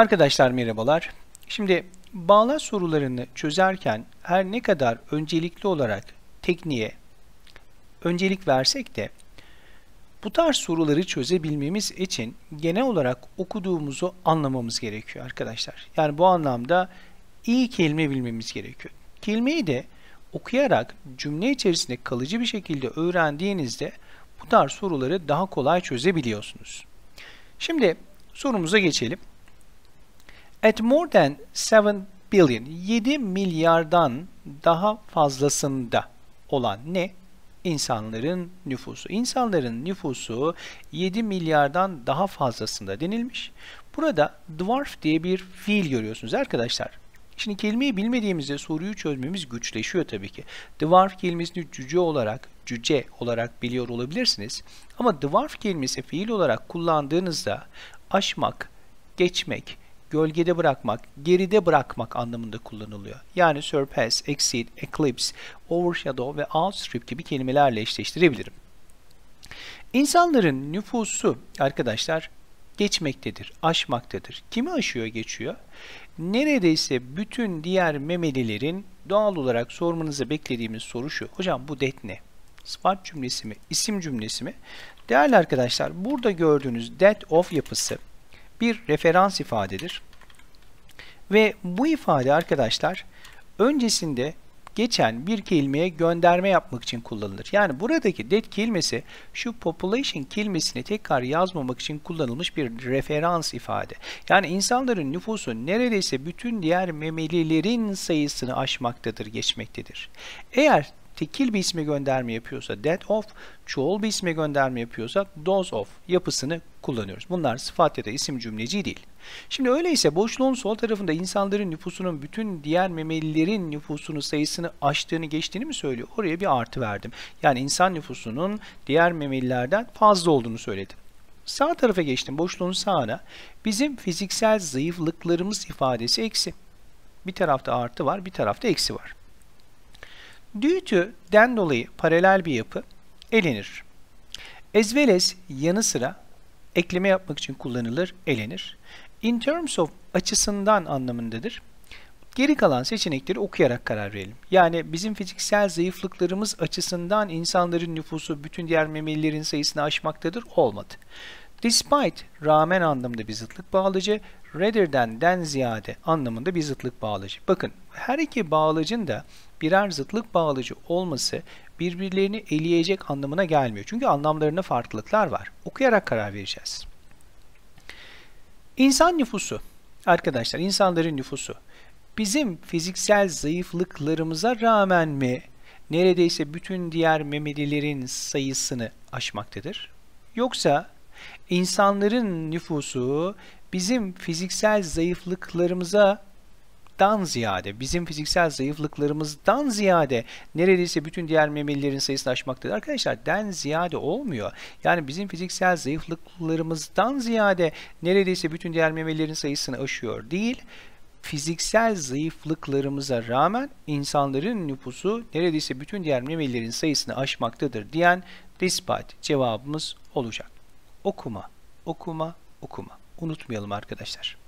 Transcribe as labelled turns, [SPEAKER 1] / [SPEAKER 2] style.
[SPEAKER 1] Arkadaşlar merhabalar. Şimdi bağla sorularını çözerken her ne kadar öncelikli olarak tekniğe öncelik versek de bu tarz soruları çözebilmemiz için genel olarak okuduğumuzu anlamamız gerekiyor arkadaşlar. Yani bu anlamda iyi kelime bilmemiz gerekiyor. Kelimeyi de okuyarak cümle içerisinde kalıcı bir şekilde öğrendiğinizde bu tarz soruları daha kolay çözebiliyorsunuz. Şimdi sorumuza geçelim. At more than 7 billion, 7 milyardan daha fazlasında olan ne? İnsanların nüfusu. İnsanların nüfusu 7 milyardan daha fazlasında denilmiş. Burada dwarf diye bir fiil görüyorsunuz arkadaşlar. Şimdi kelimeyi bilmediğimizde soruyu çözmemiz güçleşiyor tabii ki. Dwarf kelimesini cüce olarak, cüce olarak biliyor olabilirsiniz. Ama dwarf kelimesi fiil olarak kullandığınızda aşmak, geçmek, gölgede bırakmak, geride bırakmak anlamında kullanılıyor. Yani surpass, exceed, eclipse, overshadow ve outstrip gibi kelimelerle eşleştirebilirim. İnsanların nüfusu arkadaşlar geçmektedir, aşmaktadır. Kimi aşıyor, geçiyor? Neredeyse bütün diğer memelilerin doğal olarak sormanızı beklediğimiz soru şu. Hocam bu det ne? Sıfat cümlesi mi, isim cümlesi mi? Değerli arkadaşlar, burada gördüğünüz det of yapısı bir referans ifadedir. Ve bu ifade arkadaşlar öncesinde geçen bir kelimeye gönderme yapmak için kullanılır. Yani buradaki det kelimesi şu population kelimesini tekrar yazmamak için kullanılmış bir referans ifade. Yani insanların nüfusu neredeyse bütün diğer memelilerin sayısını aşmaktadır, geçmektedir. Eğer tekil bir isme gönderme yapıyorsa that of, çoğul bir isme gönderme yapıyorsa those of yapısını kullanıyoruz. Bunlar sıfat ya da isim cümleci değil. Şimdi öyleyse boşluğun sol tarafında insanların nüfusunun bütün diğer memelilerin nüfusunu sayısını aştığını geçtiğini mi söylüyor? Oraya bir artı verdim. Yani insan nüfusunun diğer memelilerden fazla olduğunu söyledim. Sağ tarafa geçtim boşluğun sağına. Bizim fiziksel zayıflıklarımız ifadesi eksi. Bir tarafta artı var bir tarafta eksi var. Due dolayı paralel bir yapı elenir. As well as yanı sıra ekleme yapmak için kullanılır, elenir. In terms of açısından anlamındadır. Geri kalan seçenekleri okuyarak karar verelim. Yani bizim fiziksel zayıflıklarımız açısından insanların nüfusu bütün diğer memelilerin sayısını aşmaktadır olmadı. Despite rağmen anlamında bir zıtlık bağlacı, rather'den den ziyade anlamında bir zıtlık bağlacı. Bakın her iki bağlacın da birer zıtlık bağlacı olması birbirlerini eleyecek anlamına gelmiyor. Çünkü anlamlarında farklılıklar var. Okuyarak karar vereceğiz. İnsan nüfusu. Arkadaşlar insanların nüfusu bizim fiziksel zayıflıklarımıza rağmen mi neredeyse bütün diğer memelilerin sayısını aşmaktadır? Yoksa İnsanların nüfusu bizim fiziksel zayıflıklarımıza dan ziyade, bizim fiziksel zayıflıklarımızdan ziyade neredeyse bütün diğer memelilerin sayısını aşmaktadır. Arkadaşlar den ziyade olmuyor. Yani bizim fiziksel zayıflıklarımızdan ziyade neredeyse bütün diğer memelilerin sayısını aşıyor değil. Fiziksel zayıflıklarımıza rağmen insanların nüfusu neredeyse bütün diğer memelilerin sayısını aşmaktadır diyen despot cevabımız olacak okuma, okuma, okuma. Unutmayalım arkadaşlar.